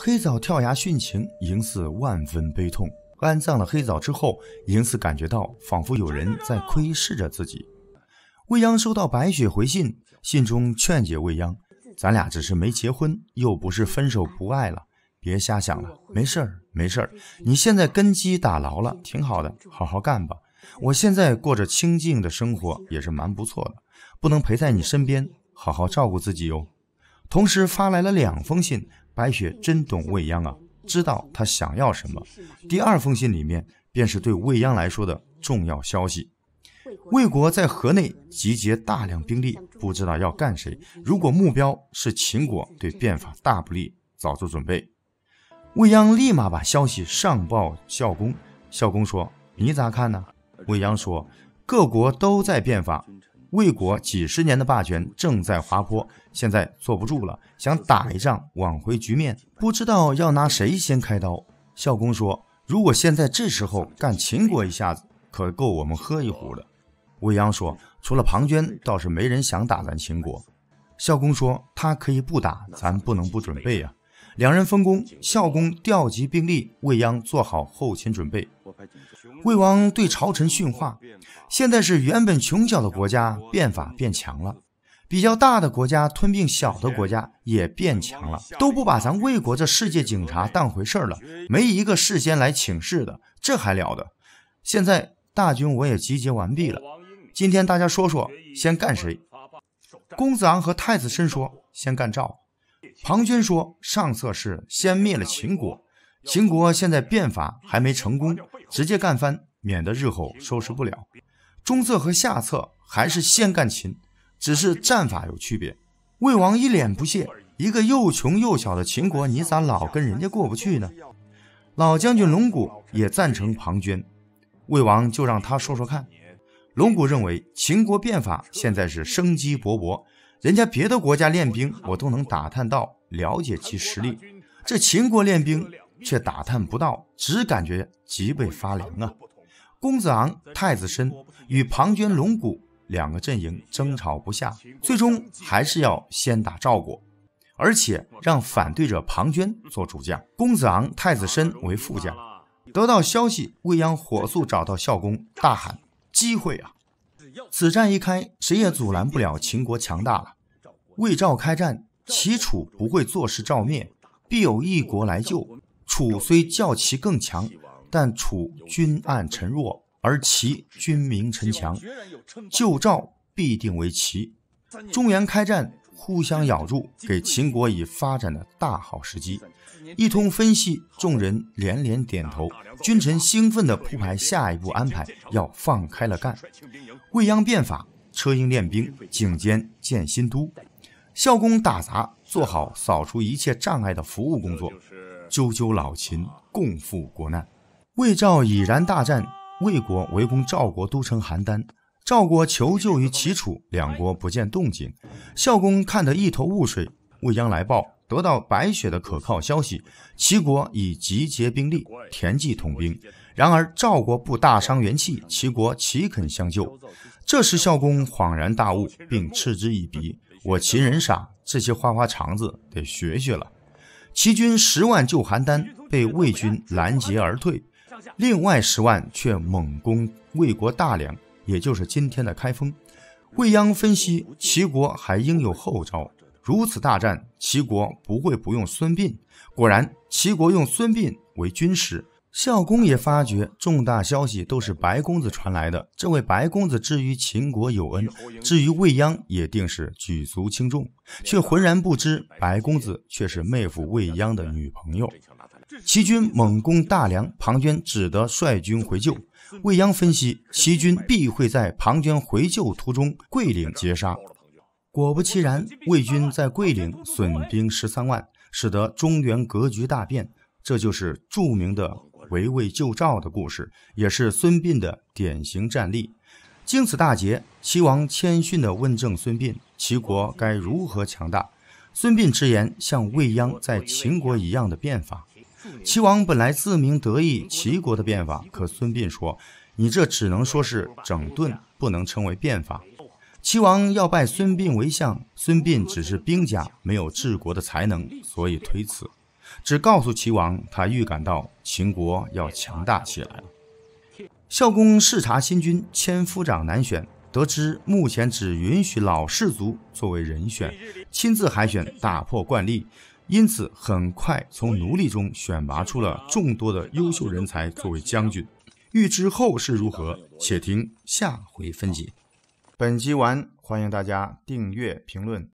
黑枣跳崖殉情，嬴驷万分悲痛，安葬了黑枣之后，嬴驷感觉到仿佛有人在窥视着自己。未央收到白雪回信，信中劝解未央：“咱俩只是没结婚，又不是分手不爱了，别瞎想了，没事儿没事儿。你现在根基打牢了，挺好的，好好干吧。我现在过着清静的生活，也是蛮不错的，不能陪在你身边，好好照顾自己哟。”同时发来了两封信。白雪真懂未央啊，知道他想要什么。第二封信里面便是对未央来说的重要消息。魏国在河内集结大量兵力，不知道要干谁。如果目标是秦国，对变法大不利，早做准备。未央立马把消息上报孝公。孝公说：“你咋看呢？”未央说：“各国都在变法。”魏国几十年的霸权正在滑坡，现在坐不住了，想打一仗挽回局面，不知道要拿谁先开刀。孝公说：“如果现在这时候干秦国一下子，可够我们喝一壶的。”未央说：“除了庞涓，倒是没人想打咱秦国。”孝公说：“他可以不打，咱不能不准备呀。”两人分工，孝公调集兵力，未央做好后勤准备。魏王对朝臣训话：“现在是原本穷小的国家变法变强了，比较大的国家吞并小的国家也变强了，都不把咱魏国这世界警察当回事了，没一个事先来请示的，这还了得？现在大军我也集结完毕了，今天大家说说，先干谁？”公子昂和太子申说：“先干赵。”庞涓说：“上策是先灭了秦国，秦国现在变法还没成功，直接干翻，免得日后收拾不了。中策和下策还是先干秦，只是战法有区别。”魏王一脸不屑：“一个又穷又小的秦国，你咋老跟人家过不去呢？”老将军龙骨也赞成庞涓，魏王就让他说说看。龙骨认为秦国变法现在是生机勃勃。人家别的国家练兵，我都能打探到、了解其实力，这秦国练兵却打探不到，只感觉脊背发凉啊！公子昂、太子申与庞涓、龙骨两个阵营争吵不下，最终还是要先打赵国，而且让反对者庞涓做主将，公子昂、太子申为副将。得到消息，未央火速找到孝公，大喊：“机会啊！”此战一开，谁也阻拦不了秦国强大了。魏赵开战，齐楚不会坐视赵灭，必有一国来救。楚虽较齐更强，但楚君暗臣弱，而齐君明臣强，救赵必定为齐。中原开战。互相咬住，给秦国以发展的大好时机。一通分析，众人连连点头。君臣兴奋地铺排下一步安排，要放开了干。未央变法，车英练兵，景监建新都，孝公打杂，做好扫除一切障碍的服务工作。赳赳老秦，共赴国难。魏赵已然大战，魏国围攻赵国都城邯郸。赵国求救于齐楚两国，不见动静。孝公看得一头雾水。未央来报，得到白雪的可靠消息：齐国已集结兵力，田忌统兵。然而赵国不大伤元气，齐国岂肯相救？这时孝公恍然大悟，并嗤之以鼻：“我秦人傻，这些花花肠子得学学了。”齐军十万救邯郸，被魏军拦截而退；另外十万却猛攻魏国大梁。也就是今天的开封，未央分析齐国还应有后招。如此大战，齐国不会不用孙膑。果然，齐国用孙膑为军师。孝公也发觉重大消息都是白公子传来的。这位白公子之于秦国有恩，之于未央也定是举足轻重，却浑然不知白公子却是妹夫未央的女朋友。齐军猛攻大梁，庞涓只得率军回救。未央分析，齐军必会在庞涓回救途中桂岭截杀。果不其然，魏军在桂岭损兵十三万，使得中原格局大变。这就是著名的。围魏救赵的故事也是孙膑的典型战例。经此大捷，齐王谦逊地问政孙膑：齐国该如何强大？孙膑直言，像未央在秦国一样的变法。齐王本来自鸣得意齐国的变法，可孙膑说：“你这只能说是整顿，不能称为变法。”齐王要拜孙膑为相，孙膑只是兵家，没有治国的才能，所以推辞。只告诉齐王，他预感到秦国要强大起来了。孝公视察新军，千夫长难选，得知目前只允许老氏族作为人选，亲自海选打破惯例，因此很快从奴隶中选拔出了众多的优秀人才作为将军。欲知后事如何，且听下回分解。本集完，欢迎大家订阅、评论。